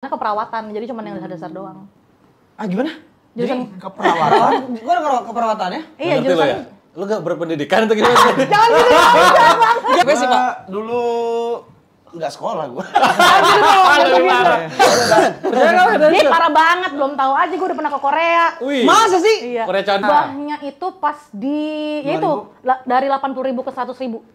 karena keperawatan jadi cuma yang dasar-dasar hmm. doang ah gimana jurusan jadi, keperawatan udah ada keperawatan ya iya ya? jurusan ya? lu gak berpendidikan atau gimana jangan gitu gue sih pak dulu nggak sekolah gue. Kan? Ini parah banget, belum tahu aja gue udah pernah ke Korea. Wih. Masa sih? Iya. Korea China. Bahnya itu pas di, ya itu dari puluh ribu ke 100 ribu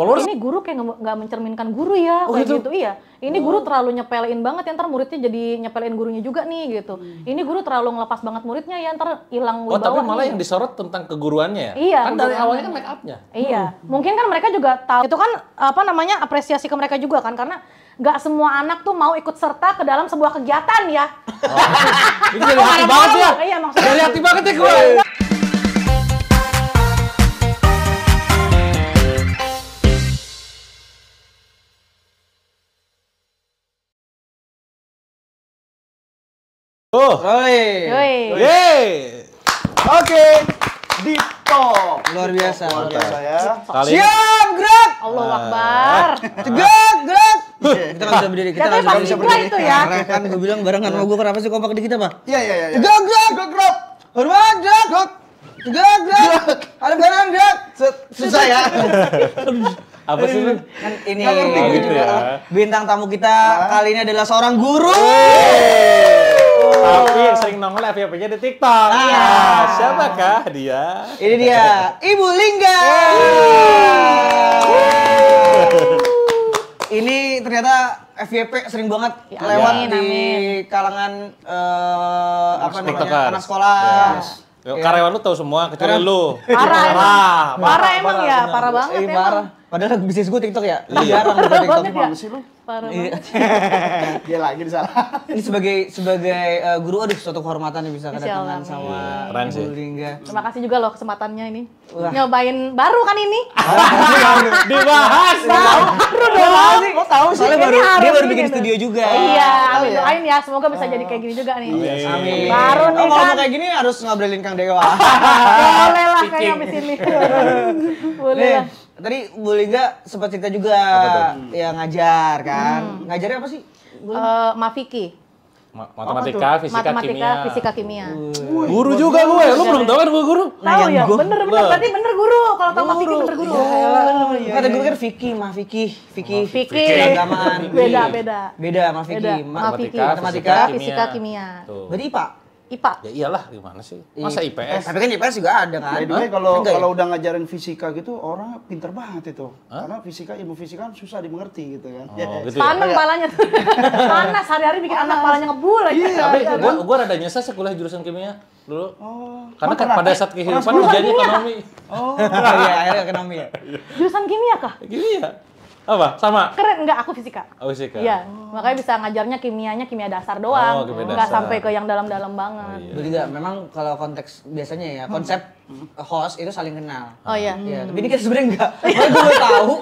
followers ini guru kayak nggak mencerminkan guru ya oh, kayak gitu? gitu iya ini oh. guru terlalu nyepelin banget ya ntar muridnya jadi nyepelin gurunya juga nih gitu hmm. ini guru terlalu ngelepas banget muridnya ya ntar hilang oh tapi malah nih. yang disorot tentang keguruannya ya? iya kan dari awalnya kan make upnya iya hmm. mungkin kan mereka juga tahu itu kan apa namanya apresiasi ke mereka juga kan karena nggak semua anak tuh mau ikut serta ke dalam sebuah kegiatan ya. Oh, itu ya? iya, dari hati banget ya. Iya, maksudnya. Dari hati banget ya gue. Oh, Roy. Yeay. Oke. Okay. Di top. Luar biasa. Luar biasa ya. Kali Siap, gerak. Allah Akbar. Tegak, ah. gerak. kita kan sudah berdiri, kita kan sudah bisa berdiri. Itu ya. Kan gue bilang barengan sama gue kenapa sih kompak di kita, Pak? Iya, iya, iya. Tegak, iya. gerak. Tegak, gerak. Hormat, gerak. Gerak. Tegak, gerak. Ada barengan, gerak. Susah ya apa sih Kan ini oh, gitu ya. bintang tamu kita kali ini adalah seorang guru. Tapi yang oh. sering nongol FYP-nya di TikTok. Iya. nah, siapakah dia? Ini dia, Ibu Lingga. Ini ternyata FYP sering banget ya, lewat ya. di kalangan uh, apa namanya anak sekolah. Yes. Ya. Karyawan lu tahu semua kecuali lu. Parah, parah, parah, parah, parah emang ya, parah, parah banget. Eh, parah. Padahal bisnis gue TikTok ya. Iya. yang gue TikTok. Ya. sih lu? parah iya. banget. Dia lagi disalah. Ini sebagai sebagai uh, guru aduh suatu kehormatan yang bisa kedatangan sama iya, Keren sih. Lingga. Terima kasih juga loh kesempatannya ini. Wah. Nyobain baru kan ini. Dibahas. Tahu baru dong. Kok tahu sih. Soalnya baru dia baru gitu. bikin studio juga. Iya, iya amin ya. doain ya semoga bisa jadi kayak gini juga nih. Amin. Baru oh, nih kan. Kalau kayak gini harus ngobrolin Kang Dewa. Boleh lah kayak habis ini. Boleh lah. Tadi Bu Lingga sempat cerita juga hmm. ya ngajar kan. Hmm. Ngajarnya apa sih? Uh, mafiki. matematika, oh, fisika, matematika, kimia. fisika, kimia. guru juga gue. Eh. Lu belum iya. tahu kan gue guru? Tahu nah, ya, bener bener berarti bener guru. Kalau tau Mafiki bener guru. Ya, ya, Kata iya, gue kan iya. Vicky, Mafiki, Vicky, Vicky. Agamaan. Beda, beda. Beda Mafiki, matematika, fisika, kimia. Berarti IPA. IPA. Ya iyalah gimana sih? Masa IPS? Eh, tapi kan IPS juga ada kan. Jadi kalau ya? kalau udah ngajarin fisika gitu orang pinter banget itu. Hah? Karena fisika ilmu fisika kan susah dimengerti gitu kan. Oh, gitu ya? Panas palanya tuh. Panas hari-hari bikin Panas. anak palanya ngebul aja. Iya, tapi iya, gua kan? gua rada nyesel sekolah jurusan kimia dulu. Oh. Karena oh, kan pada saat kehidupan ujiannya ekonomi. Oh, iya akhirnya ekonomi ya. Iya. Jurusan kimia kah? Kimia. Apa? Sama? Keren, enggak. Aku fisika. Oh, fisika. Iya. Oh. Makanya bisa ngajarnya kimianya kimia dasar doang. Oh, kimia dasar. Enggak sampai ke yang dalam-dalam banget. Oh, iya. Begitu, memang kalau konteks biasanya ya, konsep host itu saling kenal. Oh iya. Iya, hmm. tapi ini kan sebenarnya enggak. Kalau dulu tahu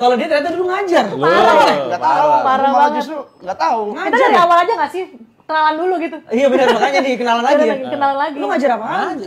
kalau dia ternyata dulu ngajar. Parah. Enggak tahu. Parah, banget. Justru enggak tahu ngajar. Kita dari ya? awal aja enggak sih kenalan dulu gitu. Iya benar makanya dikenalan lagi. Ya? Kenalan lagi. Lu ngajar apa?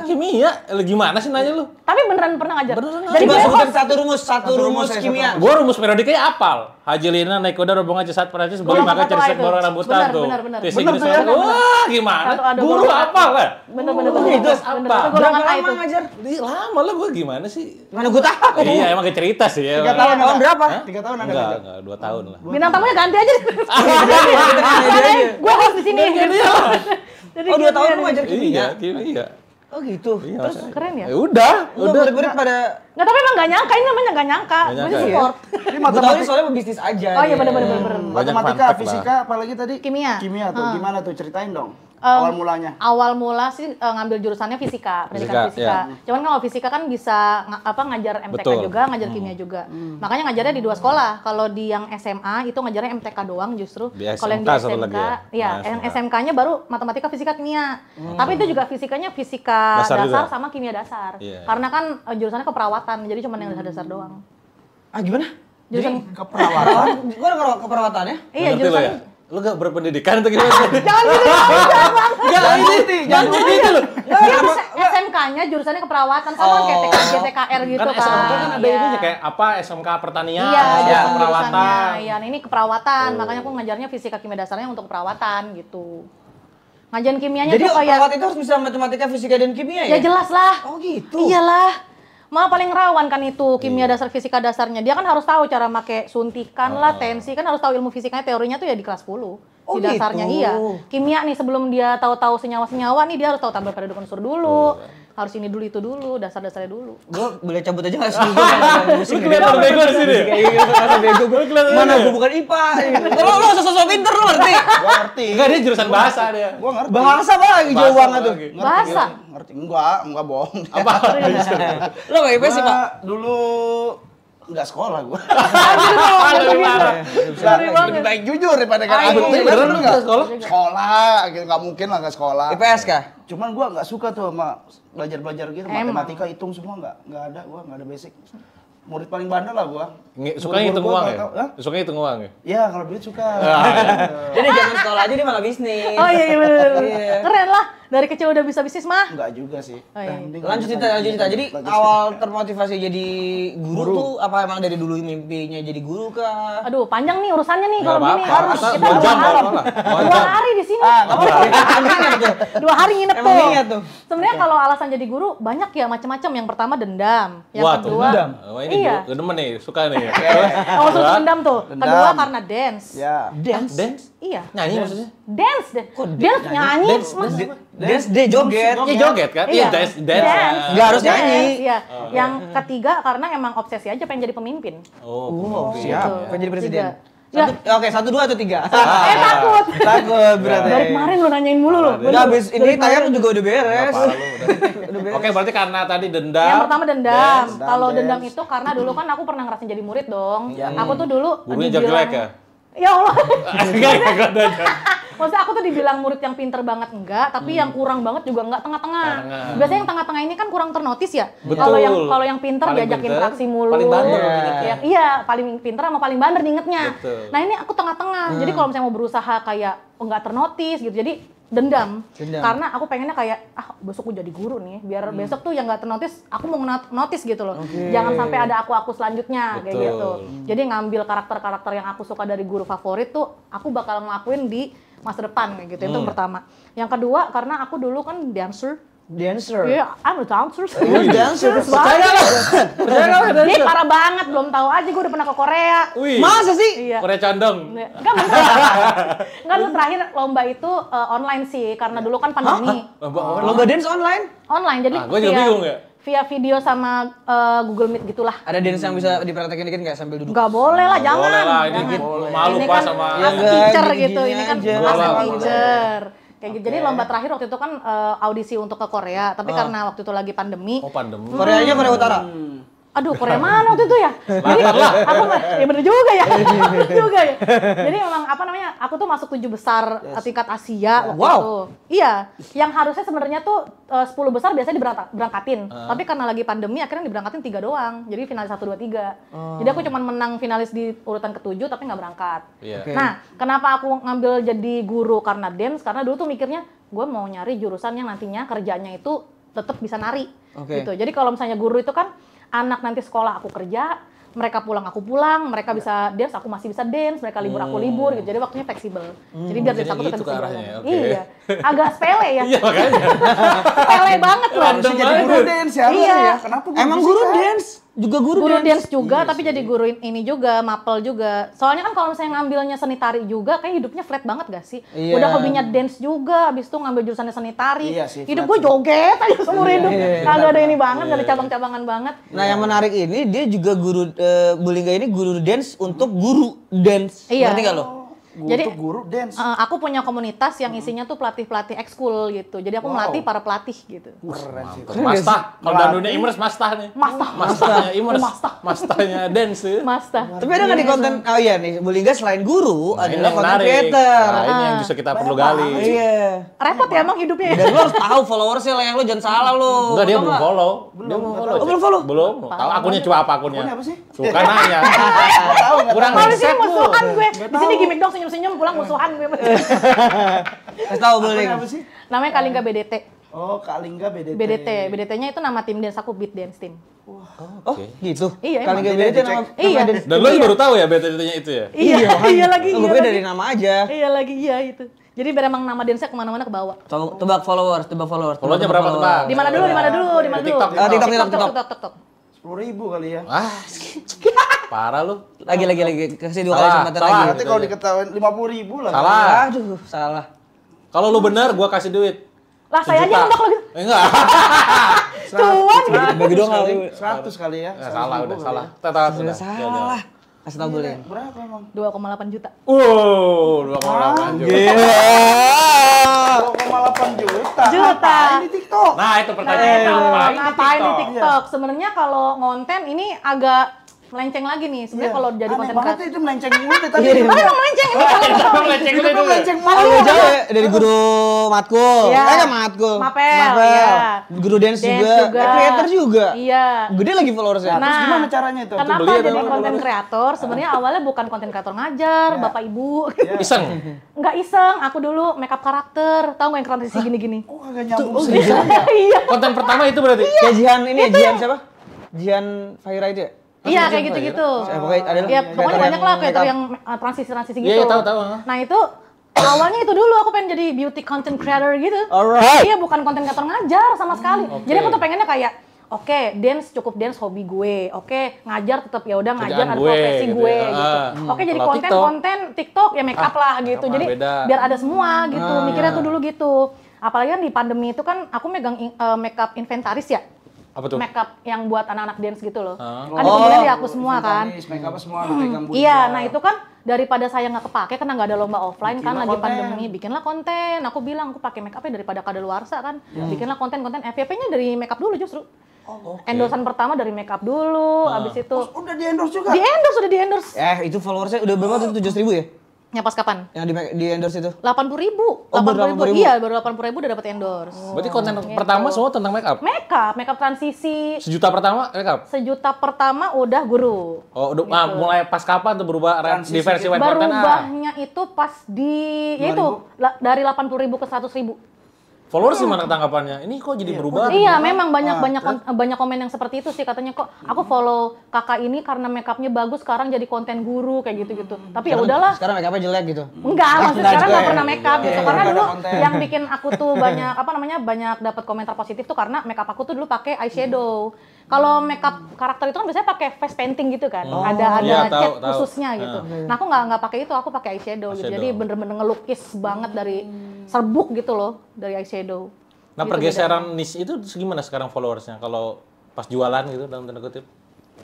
Kimia. Gimana sih nanya lu? Tapi beneran pernah ngajar. Beneran. Dari Coba sebutin satu rumus, satu, rumus, rumus kimia. Gua rumus periodiknya apal. Haji Lina naik kuda rombongan Cisat Perancis boleh makan Cisat Borong Rambutan tuh. Benar, benar, benar. Benar, Wah, gimana? Guru apa kan? Benar, benar, benar. Itu apa? Berapa lama ngajar? Lama lah gue gimana sih? Mana gue tahu? Iya, emang cerita sih ya. Tiga tahun, iya, tahun berapa? Tiga tahun ada Enggak, enggak, dua tahun lah. Bintang tamunya ganti aja. Ah, iya, iya, gue harus di sini. Jadi oh dua tahun ngajar kimia? Iya, kimia. Oh gitu. Iya, Terus saya. keren ya? Ya udah, Lu udah. Udah pada Nggak, tapi emang nggak nyangka, ini namanya nggak nyangka. Gak nyangka support. Ya? Ini matematika soalnya bisnis aja. Oh iya benar benar benar. Matematika, fisika, apalagi tadi? Kimia. Kimia tuh, hmm. gimana tuh ceritain dong um, awal mulanya awal mula sih uh, ngambil jurusannya fisika pendidikan ya. fisika, fisika. Yeah. cuman kalau fisika kan bisa apa ngajar MTK Betul. juga ngajar hmm. kimia juga hmm. makanya ngajarnya di dua sekolah kalau di yang SMA itu ngajarnya MTK doang justru kalau yang di SMK ya iya, nah, yang SMK-nya baru matematika fisika kimia hmm. tapi itu juga fisikanya fisika dasar, dasar sama kimia dasar yeah. karena kan eh, jurusannya keperawatan jadi cuma yang dasar-dasar hmm. doang ah gimana Jurusan Jadi keperawatan. Gua udah keperawatan ya? Iya, jurusan. Ya? lu gak berpendidikan atau gimana? jangan gitu, jangan gitu, jangan gitu, gitu, gitu. loh. SMK-nya jurusannya keperawatan sama oh. kayak TKR gitu kan. Kan SMK kan ada itu iya. itunya kayak apa SMK pertanian, iya, ya, keperawatan. Iya, ini keperawatan, oh. makanya aku ngajarnya fisika kimia dasarnya untuk keperawatan gitu. Ngajarin kimianya Jadi, tuh kayak Jadi perawat itu harus bisa matematika, fisika dan kimia ya? Ya jelas lah. Oh gitu. Iyalah malah paling rawan kan itu iya. kimia dasar fisika dasarnya. Dia kan harus tahu cara make suntikan lah, ah. tensi kan harus tahu ilmu fisikanya, teorinya tuh ya di kelas 10. Oh, di dasarnya gitu. iya. Kimia nih sebelum dia tahu-tahu senyawa-senyawa nih dia harus tahu tabel periode unsur dulu. Oh harus ini dulu itu dulu dasar-dasarnya dulu gue boleh cabut aja harus sih gue iya, kelihatan bego di sini kelihatan mana gue bukan ipa lo lo sosok pinter lo ngerti ngerti enggak dia jurusan bahasa dia gue ngerti bahasa apa lagi jauh banget tuh bahasa ngerti enggak enggak bohong apa lo kayak apa sih pak dulu nggak sekolah gue. Lebih baik jujur daripada kan aku. Beneran lu sekolah? Sekolah, gitu nggak mungkin lah nggak sekolah. IPS kah? Cuman gue nggak suka tuh sama belajar-belajar gitu, matematika, hitung semua nggak nggak ada, gue nggak ada basic. Murid paling bandel lah gua. Suka ngitung uang ya? Suka ngitung uang ya? Iya, kalau duit suka. Ah, iya. Jadi jangan sekolah aja dia malah bisnis. Oh iya, iya bener. Iya. Keren lah dari kecil udah bisa bisnis mah? Enggak juga sih. Oh, iya. iya. lanjut cerita, lanjut cerita. Jadi awal termotivasi jadi guru, guru tuh apa emang dari dulu mimpinya jadi guru kah? Aduh, panjang nih urusannya nih kalau gini Harus kita dua hari. Dua hari di sini. Ah, oh. dua hari nginep tuh. tuh. Sebenarnya kalau alasan jadi guru banyak ya macam-macam. Yang pertama dendam, yang Wah, kedua dendam. Wah, oh, ini iya. Dendam nih, suka nih. oh, suka dendam tuh. Kedua karena dance. Ya. Dance. Dance Iya. Nyanyi ini maksudnya? Dance deh. Kok dance, dance nyanyi? Dance, dance, dance, dance, dance joget. Iya joget kan? Iya, dance, dance. dance. Gak harus dance, nyanyi. Iya. Oh. Yang ketiga karena emang obsesi aja pengen jadi pemimpin. Oh, oh siap. Gitu. Pengen jadi presiden. ya. Oke, satu dua atau tiga? Ah, eh takut. takut berarti. Dari kemarin lu nanyain mulu lu. Udah habis ini tayang juga udah beres. beres. Oke, berarti karena tadi dendam. Yang pertama dendam. Kalau dendam itu karena dulu kan aku pernah ngerasin jadi murid dong. Aku tuh dulu Gurunya dibilang, jelek ya? Ya Allah. Enggak, enggak, Maksudnya aku tuh dibilang murid yang pinter banget enggak, tapi hmm. yang kurang banget juga enggak tengah-tengah. Biasanya yang tengah-tengah ini kan kurang ternotis ya. Kalau yang kalau yang pinter paling diajakin pinter, praksi mulu. Paling iya. Ya, iya, paling pinter sama paling bandel diingetnya. Betul. Nah, ini aku tengah-tengah. Hmm. Jadi kalau misalnya mau berusaha kayak enggak ternotis gitu. Jadi dendam. dendam karena aku pengennya kayak ah besok aku jadi guru nih biar hmm. besok tuh yang nggak ternotis aku mau notis gitu loh okay. jangan sampai ada aku aku selanjutnya Betul. kayak gitu hmm. jadi ngambil karakter karakter yang aku suka dari guru favorit tuh aku bakal ngelakuin di masa depan gitu hmm. itu yang hmm. pertama yang kedua karena aku dulu kan dancer dancer. Iya, yeah, I'm a dancer. Lu dancer? Percaya lah. Percaya lah dancer. Dia parah banget, belum tahu aja gue udah pernah ke Korea. Wih. Masa sih? Iya. Korea condong. Enggak masalah. Enggak, lu terakhir lomba itu uh, online sih, karena dulu kan pandemi. Hah? Lomba, oh. lomba dance online? Online, jadi ah, gue juga bingung ya via video sama uh, Google Meet gitulah. Ada dance yang bisa dipraktekin dikit nggak sambil duduk? Gak boleh lah, jangan. Boleh lah, ini jangan. malu ini kan sama iya, teacher gitu, ini kan pas teacher kayak okay. gitu. Jadi lomba terakhir waktu itu kan uh, audisi untuk ke Korea, tapi uh. karena waktu itu lagi pandemi. Oh, pandemi. Hmm. Koreanya Korea Utara. Hmm aduh Korea mana waktu itu ya? Jadi aku ya bener juga ya. bener juga ya. Jadi memang apa namanya? Aku tuh masuk tujuh besar yes. tingkat Asia waktu wow. itu. Iya, yang harusnya sebenarnya tuh eh, sepuluh besar biasanya diberangkatin. Uh. Ah. Tapi karena lagi pandemi akhirnya diberangkatin tiga doang. Jadi finalis satu dua tiga. Oh. Jadi aku cuma menang finalis di urutan ketujuh tapi nggak berangkat. Yeah. Okay. Nah, kenapa aku ngambil jadi guru karena dance? Karena dulu tuh mikirnya gue mau nyari jurusan yang nantinya kerjanya itu tetap bisa nari. Okay. Gitu. Jadi kalau misalnya guru itu kan anak nanti sekolah aku kerja, mereka pulang aku pulang, mereka iya. bisa dance aku masih bisa dance, mereka libur aku hmm. libur gitu. Jadi waktunya fleksibel. Hmm, jadi biar dance aku tetap bisa Okay. Iya. Agak sepele ya. Iya makanya. sepele banget loh. Bisa jadi guru dance ya. Iya. Ya. Kenapa Emang guru dance? juga guru, guru dance, dance juga iya tapi sih. jadi guru ini juga mapel juga soalnya kan kalau misalnya ngambilnya seni tari juga kayak hidupnya flat banget gak sih iya. udah hobinya dance juga abis itu ngambil jurusannya seni tari iya sih, hidup gue joget aja seumur iya, hidup iya, iya, ada ini banget iya. gak ada iya, iya. cabang-cabangan banget nah iya. yang menarik ini dia juga guru uh, eh, Bulingga ini guru dance untuk guru dance iya. ngerti gak lo? Gua jadi tuh guru dance. Uh, aku punya komunitas yang isinya tuh pelatih-pelatih ekskul gitu. Jadi aku wow. melatih para pelatih gitu. Keren sih. Mastah. kalau dunia imers mastah nih. Mastah. Mastahnya imers. Mastah. Mastahnya dance. Mastah. Tapi ada nggak di konten oh iya nih, Bulingga selain guru nah, ada konten creator. Nah, ini yang bisa kita perlu gali. Iya. Repot ya emang hidupnya. Ya? Dan lu harus tahu followersnya lah yang lu jangan salah lu. Enggak dia belum follow. Belum follow. Oh, belum follow. Belum. Tahu akunnya coba apa akunnya. Akunnya apa sih? Suka nanya. Tahu Kurang riset Gue Di sini gimmick dong senyum-senyum pulang musuhan gue. Kasih tahu boleh. Namanya Kalingga BDT. Oh, Kalingga BDT. BDT. BDT-nya itu nama tim dance aku Beat Dance Team. Wah. Oh, okay. gitu. Iya, Kalingga BDT nama Iya. Dan lo iya. baru tahu ya BDT-nya itu ya? Iya, iya, iya lagi. Iya, dari nama aja. Iya lagi, iya itu. Jadi biar emang nama dance kemana-mana ke bawah. Tebak followers, tebak followers. Followernya berapa tebak? Di mana dulu, di mana dulu, di mana ah, dulu? TikTok, TikTok, TikTok, TikTok. Sepuluh ribu kali ya. Ah, Parah lu. Lagi lagi lagi kasih dua salah, kali kesempatan salah. lagi. Nanti kalau diketahuin lima puluh ribu lah. Salah. Kan? Aduh, salah. Kalau lu benar gua kasih duit. Lah saya aja enggak kalau gitu. Eh, enggak. Cuan gitu. Bagi dong kali. Seratus kali ya. Nah, salah udah salah. Tata sudah. Salah. Kasih tau boleh. Iya, berapa emang? 2,8 juta. oh 2,8 juta. Gila. 2,8 juta. Juta. Ini TikTok. Nah, itu pertanyaan. Nah, ngapain di TikTok? Sebenarnya kalau ngonten ini agak melenceng lagi nih. Sebenarnya yeah. kalau jadi konten kreator itu melenceng mulu tadi. Iya. Iya. Oh, iya. iya, melenceng. Itu melenceng itu melenceng malu. Jauh ya, dari guru matkul. Yeah. Eh, matkul. Mapel. Mapel. Yeah. Guru dance, dance juga. juga. Eh, creator juga. Iya. Yeah. Gede lagi followersnya. Nah, Terus nah, gimana caranya itu? Kenapa jadi konten kreator? Sebenarnya awalnya bukan konten kreator ngajar, yeah. Bapak Ibu. Yeah. Iseng. Enggak iseng, aku dulu makeup karakter. Tahu nggak yang kreatif sih gini-gini? Oh, agak nyambung sih. Iya. Konten pertama itu berarti. Kajian ini, Jihan siapa? Jihan Fahira itu ya? Iya, iya kayak iya, iya. gitu-gitu. Ya, pokoknya ada ya, pokoknya banyak lah kayak yang eh, transisi-transisi gitu. Iya, tahu tahu. Nah, itu awalnya itu dulu aku pengen jadi beauty content creator gitu. Alright. Iya, bukan konten creator ngajar sama hmm, sekali. Hmm, okay. Jadi aku tuh pengennya kayak Oke, okay, dance cukup dance hobi gue. Oke, okay, ngajar tetap ya udah ngajar ada profesi gitu gue ya. gitu. Ah, hmm, Oke, okay, jadi konten-konten TikTok. ya makeup ah, lah gitu. Jadi beda. biar ada semua gitu. Ah, Mikirnya tuh dulu gitu. Apalagi kan di pandemi itu kan aku megang uh, makeup inventaris ya apa tuh? Makeup yang buat anak-anak dance gitu loh. Huh? Kan oh, itu kemudian di aku semua kan. Makeup semua hmm. Iya, nah itu kan daripada saya nggak kepake karena nggak ada lomba offline Bikin kan lagi konten. pandemi, bikinlah konten. Aku bilang aku pakai makeupnya daripada kadaluarsa kan. Hmm. Bikinlah konten-konten FYP-nya dari makeup dulu justru. Oh, okay. pertama dari makeup dulu, nah. abis itu. Oh, udah di endorse juga? Di endorse, udah di endorse. Eh, itu followersnya udah berapa tuh tujuh ribu ya? Yang pas kapan? Yang di, di endorse itu? Oh, delapan puluh ribu. Delapan puluh ribu. Iya, baru delapan puluh ribu udah dapat endorse. Oh. Berarti konten gitu. pertama semua tentang makeup? Makeup, makeup transisi. Sejuta pertama makeup? Sejuta pertama udah guru. Oh, udah ah, gitu. ah, mulai pas kapan tuh berubah transisi. versi konten? Gitu. Ah. Berubahnya itu pas di, ya itu dari delapan puluh ribu ke seratus ribu. Followers hmm. gimana tanggapannya? Ini kok jadi iya, berubah? Gitu? Iya, memang banyak ah, banyak banyak komen yang seperti itu sih katanya kok aku follow kakak ini karena makeupnya bagus sekarang jadi konten guru kayak gitu-gitu. Hmm. Tapi ya udahlah. Sekarang makeupnya jelek gitu. Enggak, maksudnya sekarang nggak pernah makeup gitu. Iya, karena dulu yang bikin aku tuh banyak apa namanya banyak dapat komentar positif tuh karena makeup aku tuh dulu pakai eyeshadow. Hmm. Kalau makeup karakter itu kan biasanya pakai face painting gitu kan. Oh. Ada ada ya, tahu, cat tahu. khususnya tahu. gitu. Ah. Nah, aku nggak nggak pakai itu, aku pakai eyeshadow, gitu. Jadi bener-bener ngelukis banget dari serbuk gitu loh dari eyeshadow. Nah, gitu pergeseran gitu. niche itu gimana sekarang followersnya kalau pas jualan gitu dalam tanda kutip?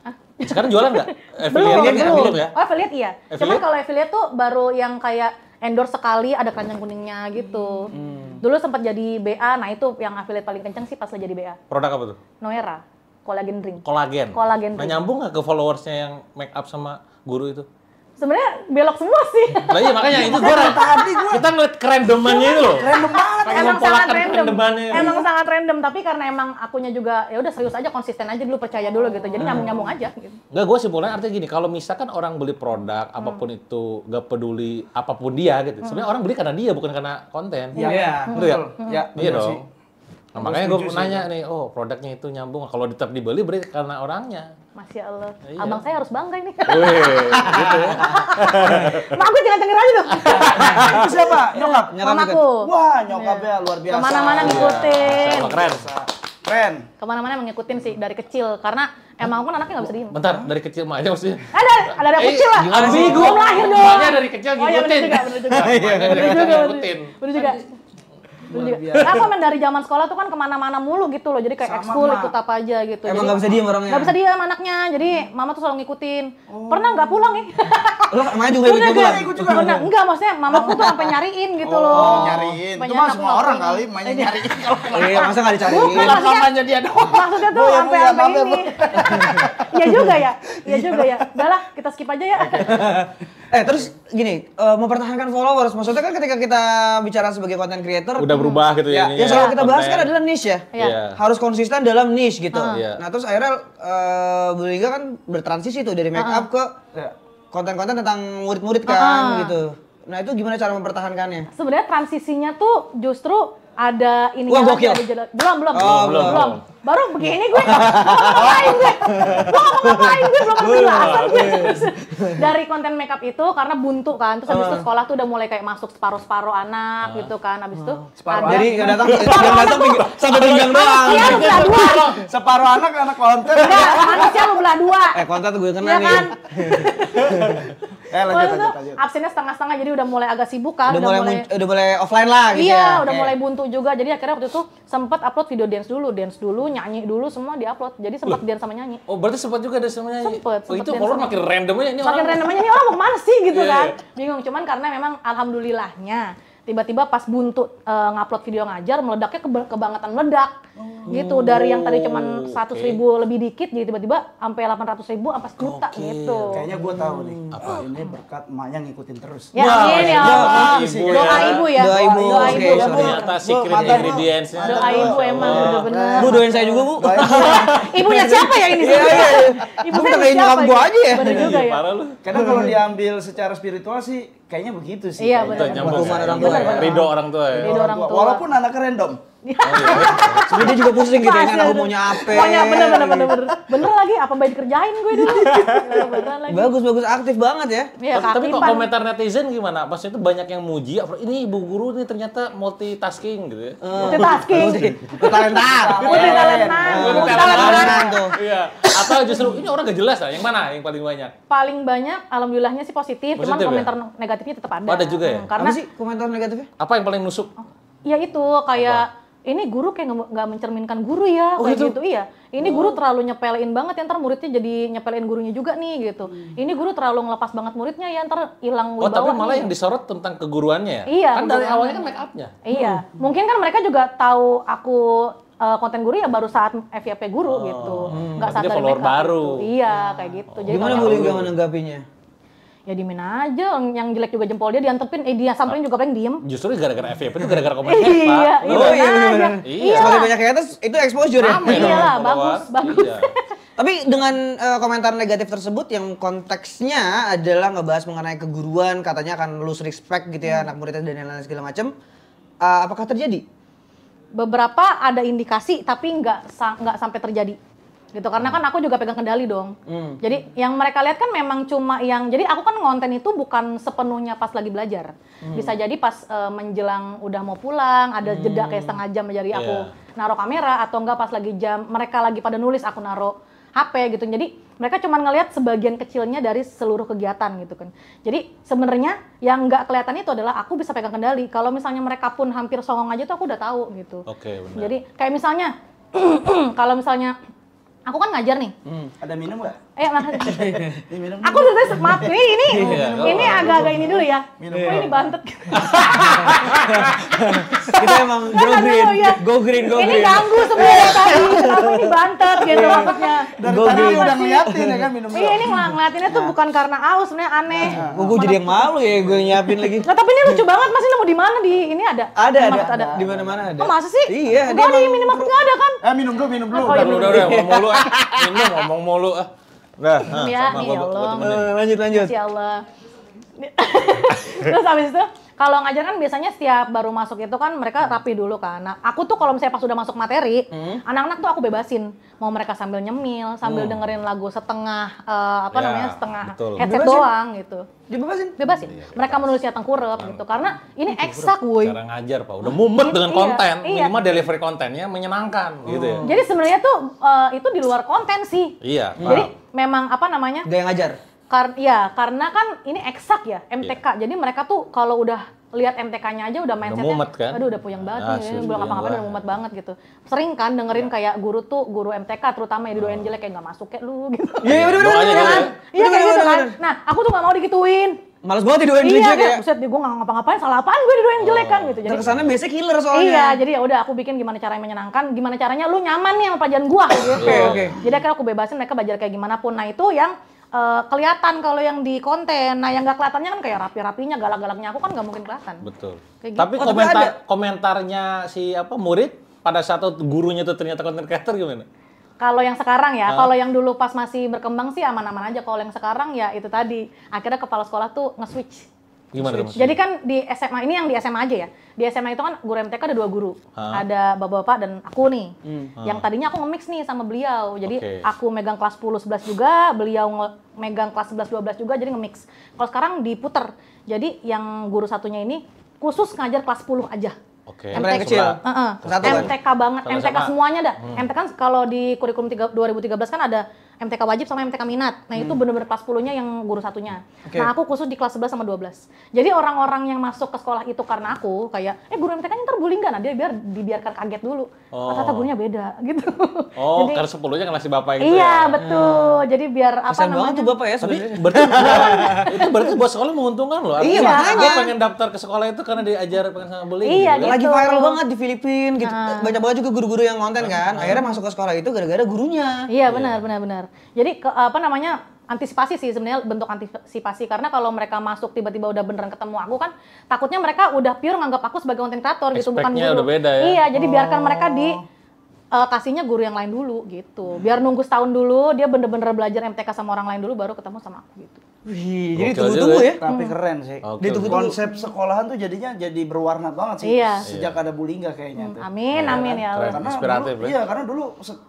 Hah? Sekarang jualan nggak? belum, belum. belum ya? Oh, affiliate iya. Cuman kalau affiliate tuh baru yang kayak endorse sekali ada keranjang kuningnya gitu. Hmm. Dulu sempat jadi BA, nah itu yang affiliate paling kenceng sih pas jadi BA. Produk apa tuh? Noera kolagen ring. Kolagen. Kolagen. Nah, ring. nyambung nggak ke followersnya yang make up sama guru itu? Sebenarnya belok semua sih. Nah iya makanya itu gue tadi gue. kita ngeliat kerandomannya itu loh. Random banget. emang sangat random. Emang sangat random tapi karena emang akunya juga ya udah serius aja konsisten aja dulu percaya dulu gitu. Jadi hmm. nyambung-nyambung aja gitu. Enggak gue simpulnya artinya gini, kalau misalkan orang beli produk hmm. apapun hmm. itu gak peduli apapun dia gitu. Hmm. Sebenarnya orang beli karena dia bukan karena konten. Iya. iya betul Iya. Iya dong. Nah, makanya gue nanya nih, oh produknya itu nyambung. Kalau tetap dibeli berarti karena orangnya. Masya Allah. Iya. Abang saya harus bangga ini. Wih, gitu ya. Mak aku jangan denger aja dong. itu siapa? Nyokap? Mamaku. Wah, nyokapnya iya. luar biasa. Kemana-mana iya. ngikutin. Keren. Keren. Kemana-mana mengikutin sih dari kecil. Karena emang aku anaknya gak bisa diem. Bentar, dari kecil mah aja maksudnya. Eh, ada, ada eh, dari kecil lah. Ambigu. Belum lahir dong. Makanya dari kecil ngikutin. Oh iya bener juga, bener juga. Bener juga, bener juga. Karena iya. dari zaman sekolah tuh kan kemana-mana mulu gitu loh. Jadi kayak ekskul ikut apa aja gitu. Emang nggak bisa diem orangnya? Gak bisa diem anaknya. Jadi mama tuh selalu ngikutin. Oh. Pernah nggak pulang nih? Lo mama juga ikut juga. Pernah. Enggak maksudnya mama tuh sampai nyariin gitu oh, loh. Oh, nyariin. Itu mah semua orang kali mainnya iya. nyariin kalau Iya, masa nggak dicariin? Bukan iya, maksudnya. dia doang. Maksudnya tuh sampai sampai ini. Iya juga ya. Iya juga ya. lah, kita skip aja ya. Eh terus gini, uh, mempertahankan followers, maksudnya kan ketika kita bicara sebagai konten creator udah berubah hmm, gitu ya. Ya, yang selalu ya, kita bahas kan adalah niche ya. Yeah. Iya. Harus konsisten dalam niche gitu. Uh. Nah, terus akhirnya uh, eh, Bu kan bertransisi tuh dari make up ah. ke iya. konten-konten tentang murid-murid kan uh. gitu. Nah, itu gimana cara mempertahankannya? Sebenarnya transisinya tuh justru ada ini Wah, gokil. Belum, belum, oh, belum, belum. belum baru begini gue ngapain gue gue ngapain gue belum ngerti gue dari konten makeup itu karena buntu kan terus habis itu ah. sekolah tuh udah mulai kayak masuk separuh separuh anak ah. gitu kan habis itu ah. separuh jadi datang yang datang sampai pinggang doang separuh anak anak konten enggak manusia lu belah dua eh konten gue kenal iya nih kan? Eh, lanjut, lanjut, lanjut. absennya setengah-setengah jadi udah mulai agak sibuk kan udah, udah mulai, udah mulai offline lah gitu iya ya. udah mulai buntu juga jadi akhirnya waktu itu sempet upload video dance dulu dance dulu nyanyi dulu semua diupload. Jadi sempat Dian sama nyanyi. Oh, berarti sempat juga ada sama nyanyi. Sempat. Oh, itu horor makin random ya ini makin orang. Makin random ini orang mau kemana sih gitu yeah, iya. kan. Bingung, cuman karena memang alhamdulillahnya tiba-tiba pas buntut uh, ngupload video ngajar meledaknya ke kebangetan meledak oh. gitu dari yang tadi cuman oh, seratus okay. ribu lebih dikit jadi tiba-tiba sampai delapan ratus ribu apa sejuta okay. gitu kayaknya gue tahu nih hmm. apa ini berkat emaknya ngikutin terus ya wow. ini ya, ibu, doa ibu ya. ya doa ibu doa ibu okay, ternyata secret ingredientsnya doa ibu emang udah bener bu doain saya juga bu ibunya siapa ya ini iya, iya, iya. ibu saya siapa ibu kayak aja ya ya karena kalau diambil secara spiritual sih Kayaknya begitu sih. Iya, benar. Hukuman orang tua. Ridho orang tua ya. orang Walaupun anak random. Oh, iya. dia juga pusing gitu ya, kan aku maunya apa. Maunya bener bener bener bener. Iya. Bener lagi apa baik kerjain gue dulu. bener lagi. Bagus bagus aktif banget ya. ya Tapi kok komentar netizen gimana? Pas itu banyak yang muji ini ibu guru ini ternyata multitasking gitu Uh, Multitasking. Multitalenta. Multitalenta. Multitalenta eh, tuh. Iya. Atau justru ini orang gak jelas lah yang mana yang paling banyak? Paling banyak alhamdulillahnya sih positif, cuman ya? komentar negatifnya tetap ada. Oh, ada juga ya. Hmm, karena sih komentar negatifnya? Apa yang paling nusuk? Ya itu kayak ini guru kayak nggak mencerminkan guru ya oh, kayak gitu? gitu iya ini oh. guru terlalu nyepelin banget ya ntar muridnya jadi nyepelin gurunya juga nih gitu hmm. ini guru terlalu ngelepas banget muridnya ya ntar hilang oh tapi malah yang disorot tentang keguruannya ya iya kan dari awalnya kan make upnya iya hmm. mungkin kan mereka juga tahu aku uh, konten guru ya baru saat FYP guru gitu. oh. gitu nggak hmm. saat dari make up baru gitu. iya hmm. kayak gitu jadi gimana boleh gimana menanggapinya ya diemin aja yang jelek juga jempol dia diantepin eh dia samperin juga paling diem justru gara-gara FVP itu gara-gara komen pak iya oh, iya iya iya, iya, iya semakin banyak yang atas itu exposure ya iya lah bagus bagus iya. tapi dengan uh, komentar negatif tersebut yang konteksnya adalah ngebahas mengenai keguruan katanya akan lose respect gitu ya hmm. anak muridnya dan lain-lain segala macam uh, eh, apakah terjadi beberapa ada indikasi tapi nggak nggak sampai terjadi gitu karena kan aku juga pegang kendali dong hmm. jadi yang mereka lihat kan memang cuma yang jadi aku kan ngonten itu bukan sepenuhnya pas lagi belajar hmm. bisa jadi pas uh, menjelang udah mau pulang ada hmm. jeda kayak hmm. setengah jam jadi yeah. aku iya. naruh kamera atau enggak pas lagi jam mereka lagi pada nulis aku naruh HP gitu jadi mereka cuma ngelihat sebagian kecilnya dari seluruh kegiatan gitu kan jadi sebenarnya yang nggak kelihatan itu adalah aku bisa pegang kendali kalau misalnya mereka pun hampir songong aja tuh aku udah tahu gitu okay, benar. jadi kayak misalnya kalau misalnya Aku kan ngajar nih. Hmm. Ada minum nggak? Eh, minum aku sesek, semak ini ini iya, iya. ini oh, oh, agak-agak ini oh. dulu ya. Minum. Oh, ini bantet. Gitu? Kita emang go green, go green, go green. Ini ganggu sebenarnya tadi. Aku ini bantet gitu iya. maksudnya? Dan tadi udah ngeliatin ya kan minum. Iya, ini ngeliatinnya tuh bukan karena aus, sebenarnya aneh. Kok gue jadi yang malu ya gue nyiapin lagi. Nah, tapi ini lucu banget. Mas, ini mau di mana di ini ada? Ada, ada. Di mana-mana ada. Kok masa sih? Iya, ada. minum di minimarket ada kan? Eh, minum dulu, minum dulu. Minum dulu, ngomong mulu. Eh. Minum ngomong mulu. Eh. Nah, ya, sama ya Allah. Uh, lanjut lanjut. Ya Allah. Terus habis itu kalau ngajar kan biasanya setiap baru masuk itu kan mereka hmm. rapi dulu kan. Nah, aku tuh kalau misalnya pas sudah masuk materi, hmm. anak-anak hmm? tuh aku bebasin. Mau mereka sambil nyemil, sambil hmm. dengerin lagu setengah uh, apa ya, namanya setengah betul. headset bebasin. doang gitu. Dibebasin. Bebasin. Iya, iya, mereka iya. menulis catang kurep gitu karena ini eksak woi. Cara ngajar Pak, udah mumet dengan konten, iya, minimal delivery kontennya menyenangkan hmm. gitu ya. Hmm. Jadi sebenarnya tuh uh, itu di luar konten sih. Iya. Jadi nah memang apa namanya? Gaya ngajar. Kar ya, karena kan ini eksak ya, MTK. Yeah. Jadi mereka tuh kalau udah lihat MTK-nya aja udah mindsetnya, udah mumet, kan? aduh udah puyeng banget ah, nih, belum apa-apa udah mumet banget gitu. Sering kan dengerin yeah. kayak guru tuh, guru MTK terutama yang doain jelek kayak nggak masuk kayak lu gitu. Iya, udah iya, udah iya, kan? Iya kayak gitu kan. Nah, aku tuh nggak mau digituin. Males banget didoain iya, jelek Iya, Buset, gue gak ngapa-ngapain, salah apaan gue didoain oh. jelek kan gitu. Jadi kesannya biasanya killer soalnya. Iya, jadi ya udah aku bikin gimana caranya menyenangkan, gimana caranya lu nyaman nih sama pelajaran gua gitu. Oke, okay, oke. Okay. Jadi akhirnya aku bebasin mereka belajar kayak gimana pun. Nah, itu yang uh, kelihatan kalau yang di konten. Nah, yang gak kelihatannya kan kayak rapi-rapinya, galak-galaknya aku kan gak mungkin kelihatan. Betul. Gitu. Tapi oh, komentar komentarnya si apa murid pada saat gurunya itu ternyata konten creator gimana? Kalau yang sekarang ya, kalau yang dulu pas masih berkembang sih aman-aman aja. Kalau yang sekarang ya itu tadi akhirnya kepala sekolah tuh nge-switch. Gimana tuh Jadi kan di SMA ini yang di SMA aja ya. Di SMA itu kan guru MTK ada dua guru. Uh. Ada bapak-bapak dan aku nih. Hmm. Yang tadinya aku nge-mix nih sama beliau. Jadi okay. aku megang kelas 10 11 juga, beliau megang kelas 11 12 juga jadi nge-mix. Kalau sekarang diputer. Jadi yang guru satunya ini khusus ngajar kelas 10 aja. Okay. MTK yang kecil. Uh -uh. Satu MTK kan? banget, sama -sama. MTK semuanya dah. Hmm. MTK kan kalau di kurikulum 2013 kan ada MTK wajib sama MTK minat. Nah, hmm. itu bener-bener kelas 10-nya yang guru satunya. Okay. Nah, aku khusus di kelas 11 sama 12. Jadi orang-orang yang masuk ke sekolah itu karena aku kayak, "Eh, guru MTK-nya ntar bullying gak Nah, dia biar dibiarkan kaget dulu. Oh. Kata gurunya beda gitu. Oh, jadi, karena sepuluhnya kan masih bapak Iya, ya. betul. Hmm. Jadi biar apa Kasian namanya? tuh bapak ya tapi Berarti itu berarti buat sekolah menguntungkan loh. Iya, makanya gue pengen daftar ke sekolah itu karena diajar pengen sama beli. Iya, gitu. gitu. Lagi viral banget di Filipina gitu. Nah. Banyak banget juga guru-guru yang konten kan. Nah. Akhirnya masuk ke sekolah itu gara-gara gurunya. Iya, iya. benar, benar, benar. Jadi ke, apa namanya? antisipasi sih sebenarnya bentuk antisipasi karena kalau mereka masuk tiba-tiba udah beneran ketemu aku kan takutnya mereka udah pure nganggap aku sebagai konten kreator gitu bukan guru. udah beda ya. Iya, jadi oh. biarkan mereka di uh, kasihnya guru yang lain dulu gitu. Hmm. Biar nunggu setahun dulu dia bener-bener belajar MTK sama orang lain dulu baru ketemu sama aku gitu. Wih, jadi tunggu-tunggu ya. ya. Tapi keren sih. Okay. Ditunggu konsep sekolahan tuh jadinya jadi berwarna banget sih. Iya. Sejak iya. ada gak kayaknya. Hmm, tuh. Amin, ya, amin ya Allah. Karena Inspiratif, dulu, ya? iya, karena dulu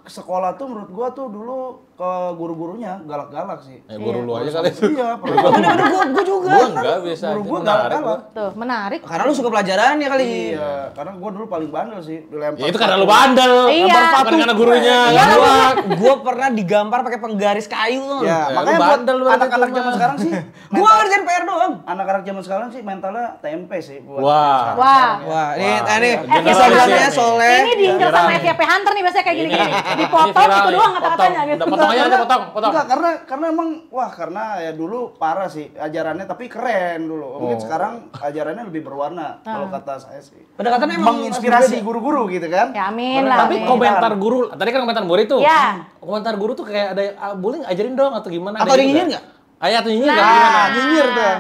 sekolah tuh menurut gua tuh dulu ke guru-gurunya galak-galak sih. Eh, guru iya. lu aja kali itu. Iya, pernah bener gua, gua juga. Gua enggak biasa. Guru gua galak-galak. Tuh, menarik. Karena lu suka pelajaran ya kali. Iya, karena gua dulu paling bandel sih. Dilempar. Ya, itu karena lu bandel. Iya, Iya. Gambar sepatu. karena gurunya. Ya, gua, iya. gua pernah digambar pakai penggaris kayu tuh. Ya, ya makanya buat anak-anak zaman sekarang sih. Gua ngerjain PR doang. Anak-anak zaman sekarang sih mentalnya TMP sih buat. Wah. Wah. Ya. Wah, ini ini iya. Instagramnya soleh. Ini diinjak sama FYP Hunter nih biasanya kayak gini-gini. Dipotong itu doang kata-katanya gitu. Potong aja potong, potong. Enggak, karena karena emang wah karena ya dulu parah sih ajarannya tapi keren dulu. Mungkin oh. sekarang ajarannya lebih berwarna kalau ah. kata saya sih. Pendekatan emang menginspirasi guru-guru gitu kan. Ya amin lah. Tapi komentar guru. Tadi kan komentar murid tuh. ya. Hmm. Komentar guru tuh kayak ada ah, boleh ajarin dong atau gimana? Atau ada nyinyir nggak? Ayat ah, nyinyir nggak? Nah, gimana? Nyinyir tuh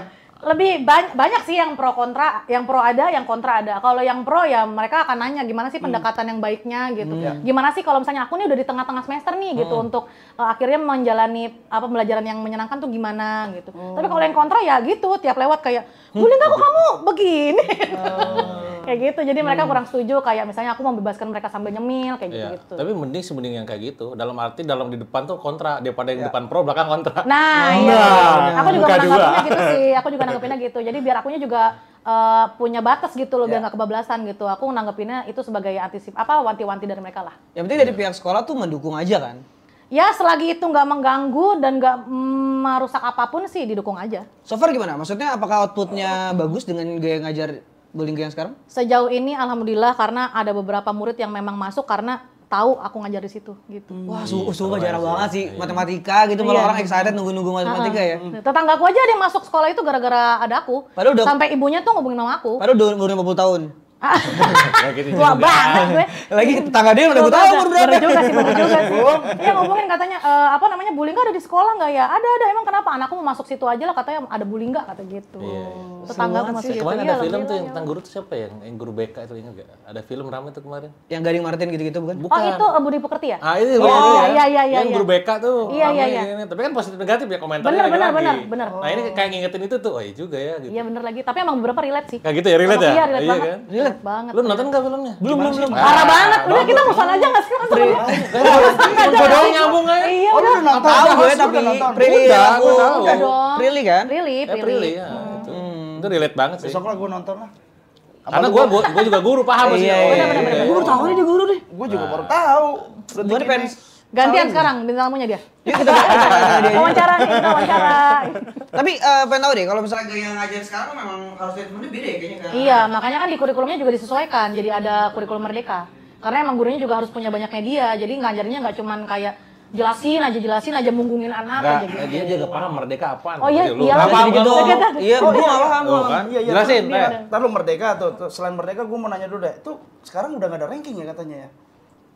lebih banyak banyak sih yang pro kontra, yang pro ada, yang kontra ada. Kalau yang pro ya mereka akan nanya gimana sih hmm. pendekatan hmm. yang baiknya gitu. Hmm. Ya. Gimana sih kalau misalnya aku nih udah di tengah-tengah semester nih gitu hmm. untuk uh, akhirnya menjalani apa pembelajaran yang menyenangkan tuh gimana gitu. Hmm. Tapi kalau yang kontra ya gitu tiap lewat kayak hmm. boleh nggak kok kamu begini. Hmm kayak gitu jadi hmm. mereka kurang setuju kayak misalnya aku membebaskan mereka sambil nyemil kayak gitu gitu tapi mending sebening yang kayak gitu dalam arti dalam di depan tuh kontra daripada yang iya. depan pro belakang kontra nah iya, nah, iya aku juga nanggapinnya gitu sih aku juga nanggapinnya gitu jadi biar akunya juga Uh, punya batas gitu loh yeah. biar nggak kebablasan gitu. Aku nanggapinnya itu sebagai antisip apa wanti-wanti dari mereka lah. Yang penting dari pihak sekolah tuh mendukung aja kan ya selagi itu nggak mengganggu dan nggak mm, merusak apapun sih didukung aja. So far gimana? Maksudnya apakah outputnya bagus dengan gaya ngajar Belingga yang sekarang? Sejauh ini alhamdulillah karena ada beberapa murid yang memang masuk karena tahu aku ngajar di situ gitu. Hmm. Wah, su iya, su- jarang banget sih iya. matematika gitu iya, malah orang excited nunggu-nunggu matematika uh -huh. ya. Iya. Tetanggaku aja ada yang masuk sekolah itu gara-gara ada aku. Padahal sampai ibunya tuh ngomongin sama aku. Padahal udah umur 50 tahun. gitu Tua banget gue. Lagi tetangga dia udah gue tahu umur berapa. Baru juga sih, baru juga sih. Iya ngomongin katanya, e, apa namanya, bullying ada di sekolah nggak ya? Ada, ada. Emang kenapa? Anakku mau masuk situ aja lah katanya ada bullying nggak? Kata gitu. Iya, iya. Tetangga aku masih gitu. Iya, kemarin ada film tuh yang tentang ya. guru tuh siapa ya? Yang guru BK itu ingat gak? Ada film ramai tuh kemarin. Yang Gading Martin gitu-gitu bukan? Bukan. Oh itu eh, Budi Pekerti ya? Ah itu Oh ya. iya iya iya. Yang iya. guru BK tuh. Iya iya iya. Tapi kan positif negatif ya komentarnya bener, bener, bener, bener. Nah ini kayak ngingetin itu tuh, oh iya juga ya. Gitu. Iya bener lagi. Tapi emang beberapa relate sih. Kayak gitu ya relate ya? Iya relate banget. Kan? Banget, Lu iya. nonton enggak filmnya? Belum, belum, belum. Parah banget. Udah kita musan aja enggak sih kan, iya. Iya. nonton. Ya. Udah dong nyambung aja. Iya, udah nonton. Tahu gue tapi Prilly. Udah, gue tahu. Prilly kan? Prilly, eh, Prilly. Ya. Hmm. Itu relate banget sih. Besok lah gue nonton lah. Karena gue gue juga guru paham sih. Iya, iya, iya. Gue baru tahu nih dia guru deh. Gue juga baru tahu. Gue iya, Gantian sekarang bintang tamunya dia. Yuk gitu kita wawancara nih, iya. kita wawancara. Tapi uh, eh, pengen tahu deh kalau misalnya gaya ngajar sekarang memang harus treatmentnya beda ya kayaknya kan. Iya, makanya kan di kurikulumnya juga disesuaikan. Jadi ada kurikulum merdeka. Karena emang gurunya juga harus punya banyak media. Jadi ngajarnya nggak cuman kayak jelasin aja jelasin aja munggungin anak aja gitu. Dia juga paham merdeka apa? Oh iya, iya. Apa gitu? Iya, oh, iya, paham gitu. Iya, gua enggak paham. Kan? Iya, iya. Jelasin. Entar eh. lu merdeka tuh, selain merdeka Gue mau nanya dulu deh. Tuh sekarang udah nggak ada ranking ya katanya ya?